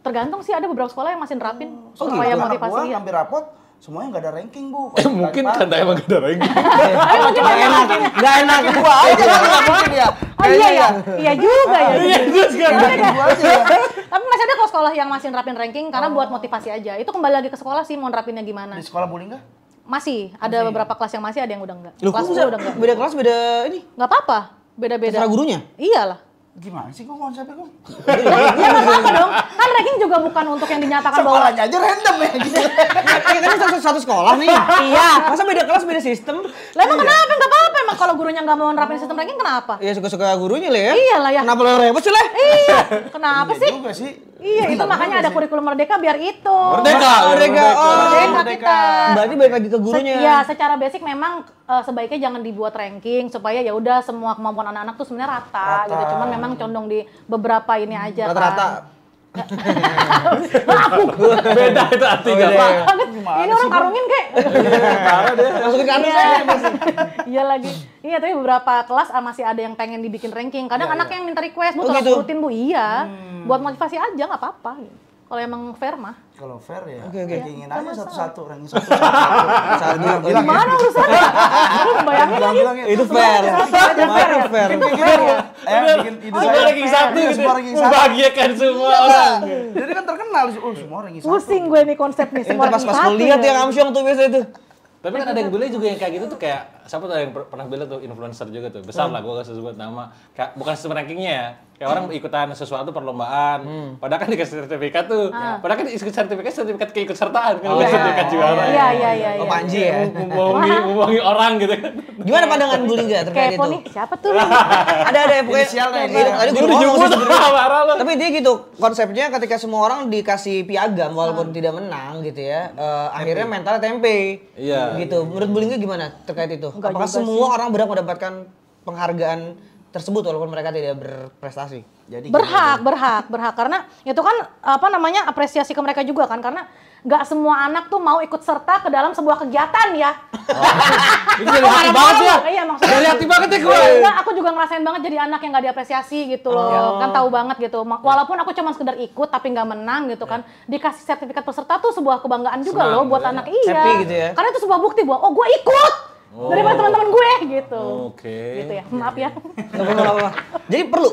tergantung sih ada beberapa sekolah yang masih nerapin oh, supaya oh, iya. motivasi Anak gua, iya. hampir rapot semuanya nggak ada ranking bu eh, mungkin kan, emang nggak ada ranking eh, mungkin nggak enak nggak enak gua aja nggak mungkin ya oh iya ya iya juga ya iya juga iya, tapi masih ada kok sekolah yang masih nerapin ranking karena buat motivasi aja itu kembali lagi ke sekolah sih mau nerapinnya gimana di sekolah bullying nggak masih ada masih. beberapa kelas yang masih ada yang udah enggak. Loh, kelas udah enggak. Beda kelas beda ini. Enggak apa-apa. Beda-beda. Terserah gurunya? Iyalah. Gimana sih kok konsepnya kok? ya nggak apa-apa dong. Kan ranking juga bukan untuk yang dinyatakan bahwa... Sekolahnya aja random ya gitu. Nah, kita kan satu, satu sekolah nih. iya. Masa beda kelas, beda sistem? Lah emang iya. kenapa? apa apa kalau gurunya nggak mau nerapin sistem ranking kenapa? Iya suka-suka gurunya lah ya. Iya lah ya. Kenapa lo repot sih lah? Iya. Kenapa iya sih? Juga sih. Iya itu makanya ada kurikulum merdeka biar itu. Merdeka. Oh, oh, merdeka. merdeka kita. Berarti balik lagi ke gurunya. Iya, secara basic memang eh, sebaiknya jangan dibuat ranking supaya ya udah semua kemampuan anak-anak tuh sebenarnya rata, gitu. Cuman memang condong di beberapa ini aja. Rata-rata. Kan. beda itu artinya ini orang karungin kek Parah deh. Masukin kartu iya. saya. Iya lagi. Iya tapi beberapa kelas ah, masih ada yang pengen dibikin ranking. Kadang iya, anak iya. yang minta request, oh Bu tolong gitu? rutin Bu. Iya. Hmm. Buat motivasi aja nggak apa-apa gitu. Kalau emang fair mah. Kalau fair ya. Oke, okay, oke. Okay. Ingin aja satu-satu, orang satu. Cara bilang-bilang. Gitu. Gimana urusannya? Lu bayangin lagi. Itu fair. Itu fair. Ya. Eh, bikin oh, itu saya. Lagi satu, semua ranking satu. Bahagiakan iya, semua orang. Jadi kan terkenal oh, semua orang. satu. Pusing gue nih konsepnya semua orang satu. Pas-pas melihat ya Amsyong tuh biasa itu. Tapi kan ada yang bule juga yang kayak gitu tuh kayak siapa tuh yang pernah bilang tuh influencer juga tuh besar hmm. lah gue gak sebut nama kayak bukan sistem rankingnya ya kayak hmm. orang ikutan sesuatu perlombaan hmm. padahal kan dikasih sertifikat tuh ah. padahal kan ikut sertifikat sertifikat keikutsertaan kan oh, iya. ya, sertifikat juara oh, iya, iya iya iya oh panji ya membohongi membohongi orang gitu kan gimana pandangan bu Liga terkait itu nih siapa tuh ada ada pokoknya kan? iya. Iya. tadi gue ngomong tapi dia gitu konsepnya ketika semua orang dikasih piagam walaupun ah. tidak menang gitu ya eh, akhirnya mentalnya tempe iya gitu menurut bu Liga gimana terkait itu Enggak Apakah semua sih. orang berhak mendapatkan penghargaan tersebut walaupun mereka tidak berprestasi. Jadi gitu berhak, berhak, berhak karena itu kan apa namanya apresiasi ke mereka juga kan karena nggak semua anak tuh mau ikut serta ke dalam sebuah kegiatan ya. Oh, itu dari banget ya. Iya, maksudnya dari hati banget ya gue. Enggak, aku juga ngerasain banget jadi anak yang nggak diapresiasi gitu loh. Oh. Kan tahu banget gitu. Walaupun aku cuma sekedar ikut tapi nggak menang gitu kan. Ya. Dikasih sertifikat peserta tuh sebuah kebanggaan juga Senang, loh buat gitu ya. anak iya. Happy gitu ya. Karena itu sebuah bukti bahwa oh gue ikut oh. daripada teman-teman gue gitu. Oke. Okay. Gitu ya. Maaf ya. Iya, iya, iya. Jadi perlu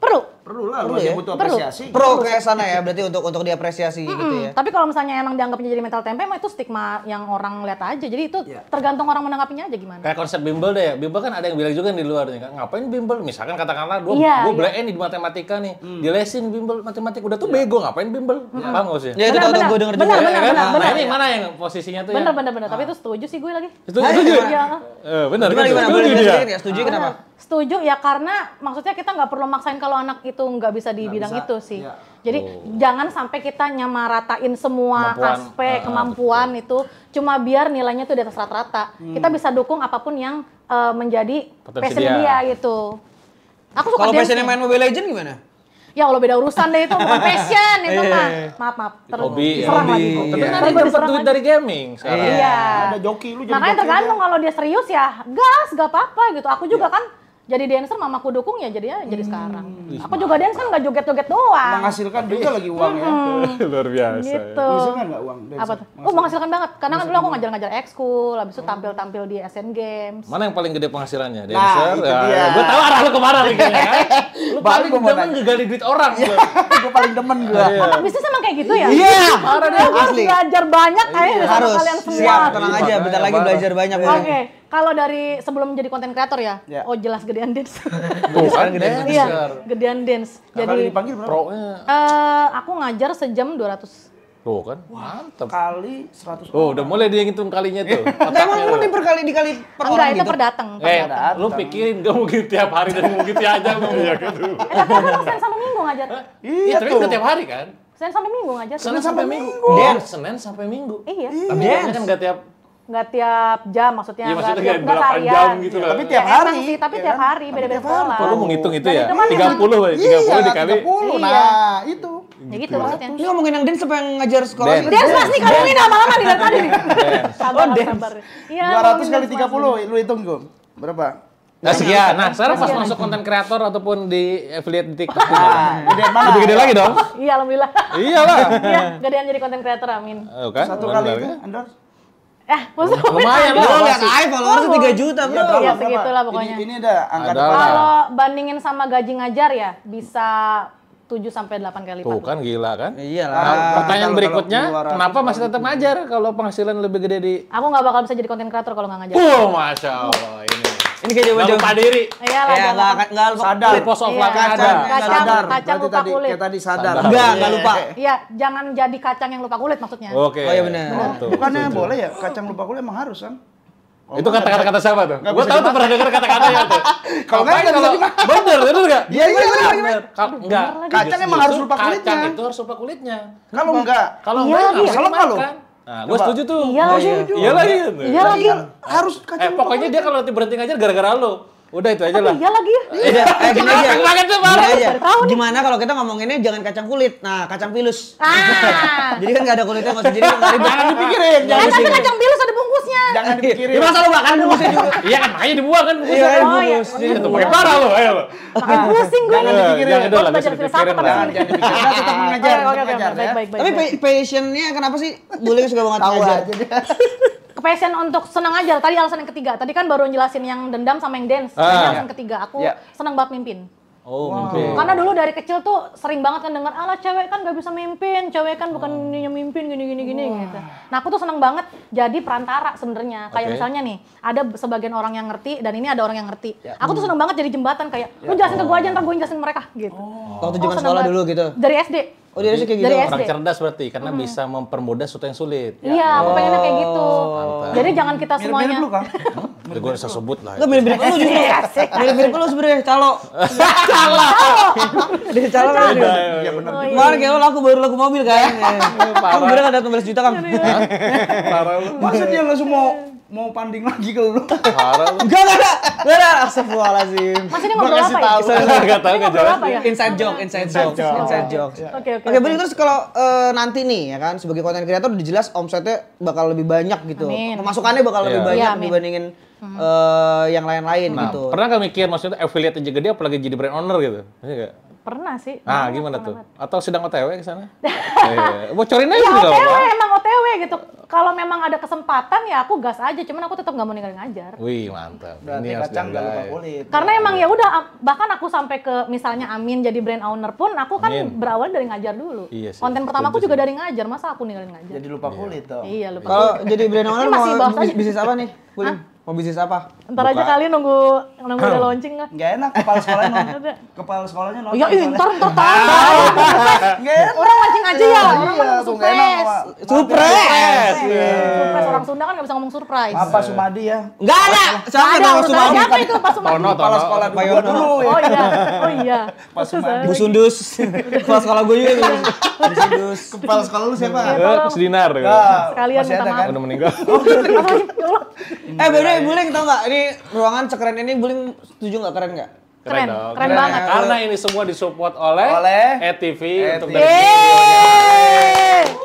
Perlu. Perlu lah, perlu ya? butuh apresiasi. Perlu. Pro kayak sana ya, berarti untuk untuk diapresiasi -hmm. gitu ya. Tapi kalau misalnya emang dianggapnya jadi mental tempe, itu stigma yang orang lihat aja. Jadi itu yeah. tergantung orang menanggapinya aja gimana. Kayak konsep bimbel deh, ya. bimbel kan ada yang bilang juga di luar nih, ngapain bimbel? Misalkan katakanlah dua yeah, gue yeah. nih di matematika nih, hmm. lesin bimbel matematika udah tuh yeah. bego, ngapain bimbel? Yeah. Paham gak sih? Ya itu tahu gue denger juga. Benar, benar, kan? benar. Nah, ini mana yang posisinya tuh? Ya? Benar, benar, benar. Tapi itu setuju sih gue lagi. Setuju. Nah, setuju Eh, benar. benar Setuju kenapa? Setuju ya karena maksudnya kita nggak perlu maksain kalau anak itu nggak bisa di bidang itu sih. Ya. Jadi oh. jangan sampai kita nyamaratain semua kemampuan, aspek uh, kemampuan betul. itu cuma biar nilainya tuh di atas rata-rata. Hmm. Kita bisa dukung apapun yang uh, menjadi passion dia. dia gitu. Aku suka Kalau passionnya main Mobile Legend gimana? Ya kalau beda urusan deh itu bukan passion itu iya. mah. Maaf maaf. Ter hobi, serang hobi. lagi. Tapi kan dapat duit dari gaming iya. iya. Ada joki lu Makanya tergantung kalau dia serius ya gas gak apa-apa gitu. Aku juga kan jadi dancer mamaku dukung ya jadinya hmm. jadi sekarang. Aku juga dancer nggak joget-joget doang. Menghasilkan juga lagi uang ya. Luar biasa. Ya. Gitu. Ya. Menghasilkan nggak uang? Dancer? Apa tuh? Oh menghasilkan banget. Karena kan dulu aku ngajar-ngajar ekskul, habis itu hmm. tampil-tampil di SN Games. Mana yang paling gede penghasilannya? Nah, dancer. Nah, Ya, gue tahu arah lu kemana lagi. lu paling demen ngegali duit orang. gue paling demen gue. Mata iya. bisnis emang kayak gitu ya? Iya. Harus belajar banyak kayaknya eh, sama kalian semua. Siap, tenang iya, aja. Bentar lagi belajar banyak. Oke. Kalau dari sebelum menjadi konten kreator ya, ya. oh jelas gedean dance. Bukan gedean dance. Iya, gedean dance. Jadi Kakak dipanggil berapa? Pro-nya. Uh, aku ngajar sejam 200. Tuh kan, mantap. Kali 100 Oh, udah mulai dia ngitung kalinya tuh. Otaknya Emang lu diperkali dikali per Enggak, itu gitu? per datang. Eh, lu pikirin gak mungkin tiap hari dan mungkin tiap aja mau ya kan. Eh, tapi aku kan Senin sampai Minggu ngajar. Iya, iya, tapi udah tiap hari kan? Senin sampai Minggu ngajar. Senin sampai Minggu. Dance, Senin sampai Minggu. Iya. iya. Tapi kan enggak tiap nggak tiap jam maksudnya ya, maksudnya nggak tiap gak jam gitu ya, tapi tiap hari sih, tapi ya, tiap kan? hari beda-beda pola perlu menghitung itu nah, ya kan tiga puluh iya, tiga puluh dikali 30, iya. nah itu Ya gitu, gitu. maksudnya. Ini iya, ngomongin yang dance apa yang ngajar sekolah? Dance, gitu. dance mas nih ngomongin lama-lama nih dari tadi Sabar, oh, sabar. Ya, 200 kali 30, lu hitung gue. Berapa? Nah sekian. Nah sekarang pas masuk konten kreator ataupun di affiliate di TikTok. Ah, gede mana? Lebih gede lagi dong. Iya alhamdulillah. Iya lah. Iya, gedean jadi konten kreator amin. Oh, kan? Satu kali itu endorse. Eh, maksudnya lumayan lah. Lu lihat ai followers 3 juta, iya, Bro. Iya, ya, segitulah pokoknya. Ini, ini ada angka depan. Kalau bandingin sama gaji ngajar ya, bisa 7 sampai 8 kali lipat. Tuh kan gila kan? Iyalah. Nah, pertanyaan kalo berikutnya, kalo kenapa masih tetap ngajar kalau penghasilan lebih gede di Aku nggak bakal bisa jadi konten kreator kalau nggak ngajar. Oh, Masya Allah. Ini ini kayak jawaban lupa diri. Iya lah. Ya, enggak enggak lupa. Sadar. Pos of iya, luck ada. Sadar. Kacang lupa tadi, kulit. Kayak tadi sadar. Enggak, enggak iya. lupa. Iya, jangan jadi kacang yang lupa kulit maksudnya. Oke. Oh iya benar. Bukannya boleh ya kacang lupa kulit emang harus kan? Oh, itu kata-kata kata siapa tuh? Gue tau tuh pernah denger kata yang itu. Kalau enggak, kan Bener, bener nggak? Iya, iya, iya bener. Enggak. Kacang emang harus lupa kulitnya. Kacang itu harus lupa kulitnya. Kalau enggak. Kalau enggak, kalau kalau Nah, gue setuju tuh. Iya lagi. Iya lagi. Iya lagi. Iya. Iya, Harus Eh, pokoknya dia kalau berhenti ngajar gara-gara lo. Udah itu aja lah. Iya lagi ya. Eh, gini aja. Makan tuh parah. Gimana kalau kita ngomonginnya jangan kacang kulit. Nah, kacang pilus. Ah. jadi kan enggak ada kulitnya enggak jadi enggak ribet. Jangan dipikirin. Jangan eh, tapi kacang pilus ada bungkusnya. Jangan iya. dipikirin. Ya masa lu makan bungkusnya juga. Iya kan makanya dibuang kan bungkusnya. Iya, kan? Oh, iya. bungkus. Jadi Itu pakai parah lu. Ayo lu. Makin pusing gue. Jangan dipikirin. Jangan belajar filsafat apa sih? Kita tetap mengajar. Tapi passionnya kenapa sih bullying suka banget ngajar? Tahu aja Kepesen untuk senang aja. Tadi alasan yang ketiga. Tadi kan baru jelasin yang dendam sama yang dance. Ah, Tadi alasan ya. ketiga. Aku yeah. senang banget mimpin. Oh, wow. mimpin. Karena dulu dari kecil tuh sering banget kan dengar ala cewek kan gak bisa mimpin, cewek kan bukan oh. yang mimpin gini gini gini gitu. Nah, aku tuh seneng banget jadi perantara sebenarnya. Kayak okay. misalnya nih, ada sebagian orang yang ngerti dan ini ada orang yang ngerti. Ya. Aku tuh seneng banget jadi jembatan kayak ya. lu jelasin oh. ke gua aja oh. ntar gue jelasin mereka gitu. Oh. Waktu zaman oh, sekolah dulu gitu. Dari SD. Oh dia sih kayak gitu. Dari SD. Orang cerdas berarti karena hmm. bisa mempermudah sesuatu yang sulit. Iya, ya. oh. aku pengennya kayak gitu. Oh, mantap. Jadi jangan kita semuanya. Mirip -mirip lu, kan? Ya, gue rasa sebut lah. Gak mirip-mirip lu justru. Mirip-mirip lu sebenernya, calo. calo. Dia calo kan. Iya, iya, iya bener. Oh, iya. Kemarin kayak lu laku baru laku mobil kan. Kamu bener gak datang 15 juta kan. Parah lu. Masa dia langsung mau mau panding lagi ke lu. Parah lu. Gak enggak, enggak. Enggak, enggak. Astagfirullahaladzim. Mas ini ngobrol apa ya? Enggak tahu, enggak jelas. Ya? Inside joke, inside joke. Inside joke. Oke, oke. Oke, bener terus kalau eh, nanti nih ya kan, sebagai konten kreator udah jelas omsetnya bakal lebih banyak gitu. Pemasukannya bakal lebih banyak dibandingin hmm. uh, yang lain-lain nah, gitu. Pernah gak mikir maksudnya affiliate aja gede apalagi jadi brand owner gitu? Iya pernah sih. ah pernah, gimana pernah tuh? Atau sedang OTW ke sana? eh, bocorin aja ya, OTW, apa? emang OTW gitu. Kalau memang ada kesempatan ya aku gas aja, cuman aku tetap nggak mau ninggalin ngajar. Wih, mantap. Berarti Ini kacang nggak lupa kulit. Karena emang ya udah bahkan aku sampai ke misalnya Amin jadi brand owner pun aku kan Amin. berawal dari ngajar dulu. Iya sih. Konten pertama aku juga dari ngajar, masa aku ninggalin ngajar. Jadi lupa kulit tuh. Iya, lupa. Kalau jadi brand owner mau bisnis apa nih? Hah? Mau bisnis apa? Ntar Buka. aja kali nunggu nunggu udah launching lah. Gak enak kepala sekolahnya nonton. kepala sekolahnya nonton. Ya, ya iya ntar ntar tahu. Orang mancing aja ya. Orang iya, surprise. Surprise. Iya. Surprise orang Sunda kan gak bisa ngomong surprise. Apa Sumadi ya? Gak ada. Siapa ada Sumadi? Siapa itu Pak Sumadi? Tono, kepala sekolah gue dulu ya. Oh iya. Oh iya. Pak Sumadi. Bu Sundus. Kepala sekolah gue juga. Bu iya. Sundus. Kepala sekolah lu siapa? Iya, eh, Sudinar. Sekalian minta maaf. Udah kan? meninggal. Eh, eh Buling tau gak? Ini ruangan sekeren ini Buling setuju gak keren gak? Keren, keren, dong. keren, keren banget. Karena ini semua disupport oleh, oleh ETV, e untuk dari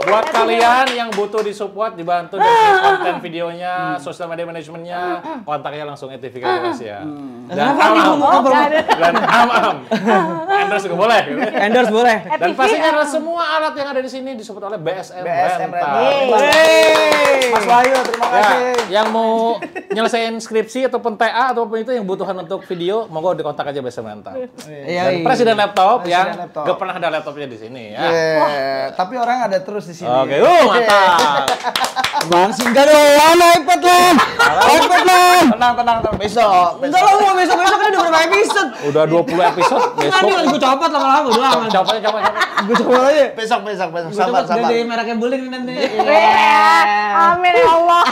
Buat ETV. kalian yang butuh disupport, dibantu dari konten videonya, hmm. social media manajemennya, hmm, hmm. kontaknya langsung ETV ke hmm. ya. Dan am-am. Dan am-am. Endorse juga boleh. Endorse boleh. E dan pastinya semua alat yang ada di sini disupport oleh BSM, BSM Rental. Mas Wahyu, terima kasih. Ya, yang mau nyelesain skripsi ataupun TA ataupun itu yang butuhan untuk video, monggo dikontak kontak aja BC mantap. Iya, iya, iya. Presiden iya. laptop presiden yang laptop. gak pernah ada laptopnya di sini ya. Yeah. Wah. Tapi orang ada terus di sini. Oke, okay. uh, mantap. Bang Singga doang ya, iPad lah. iPad lah. Tenang, tenang, tenang. Besok. Enggak lah, mau besok besok kan udah berapa episode? Udah 20 episode. Besok. Nanti gue copot lama-lama udah aman. Copot, copot, copot. Gue copot aja. Besok, besok, besok. Sabar, sabar. jadi mereknya bullying nanti. Amin ya Allah.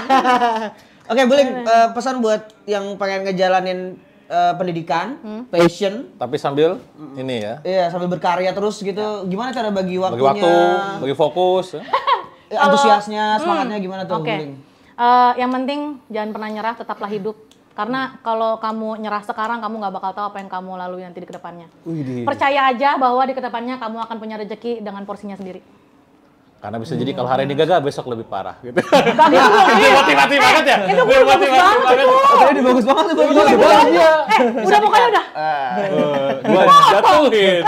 Oke, okay, Buling, uh, pesan buat yang pengen ngejalanin uh, pendidikan, hmm. passion. Tapi sambil hmm. ini ya. Iya, sambil berkarya terus gitu. Ya. Gimana cara bagi waktunya? Bagi waktu, bagi fokus. ya, eh, antusiasnya, semangatnya hmm. gimana tuh? Oke. Okay. Uh, eh, yang penting jangan pernah nyerah, tetaplah hidup. Karena hmm. kalau kamu nyerah sekarang, kamu nggak bakal tahu apa yang kamu lalui nanti di kedepannya. Percaya aja bahwa di kedepannya kamu akan punya rezeki dengan porsinya sendiri. Karena bisa jadi hmm. kalau hari ini gagal, besok lebih parah. Gitu. itu motivasi banget ya? Itu gue bagus banget. Tadi bagus banget. Gue bagus banget. Iya. Eh, udah pokoknya udah. Gua eh, eh, jatuhin.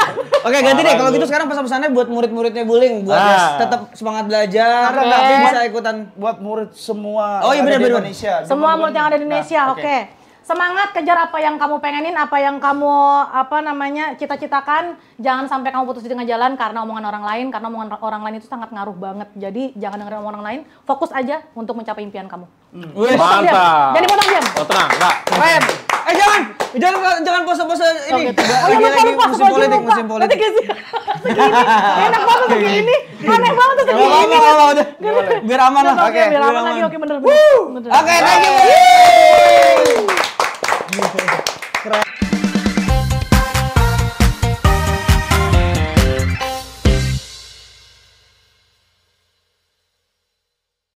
Oke, ganti deh. Kalau gitu sekarang pesan-pesannya buat murid-muridnya bullying, Buat ah. tetap semangat belajar. Tapi bisa ikutan. Buat murid semua Oh iya benar Indonesia. Semua murid yang ada di Indonesia, nah, oke semangat kejar apa yang kamu pengenin, apa yang kamu apa namanya cita-citakan. Jangan sampai kamu putus di tengah jalan karena omongan orang lain, karena omongan orang lain itu sangat ngaruh banget. Jadi jangan dengerin omongan orang lain, fokus aja untuk mencapai impian kamu. Hmm. Wih, mantap. Jadi potong jam. Oh, tenang, enggak. Keren. Eh jangan, eh, jangan jangan pose-pose ini. oh, ini iya, lagi lupa, musim politik, lupa. musim politik. Nanti segini, enak banget segini, aneh banget tuh segini. Gak apa-apa, udah. Biar aman lah. Oke, biar aman lagi, oke bener. Oke, thank you. Keren.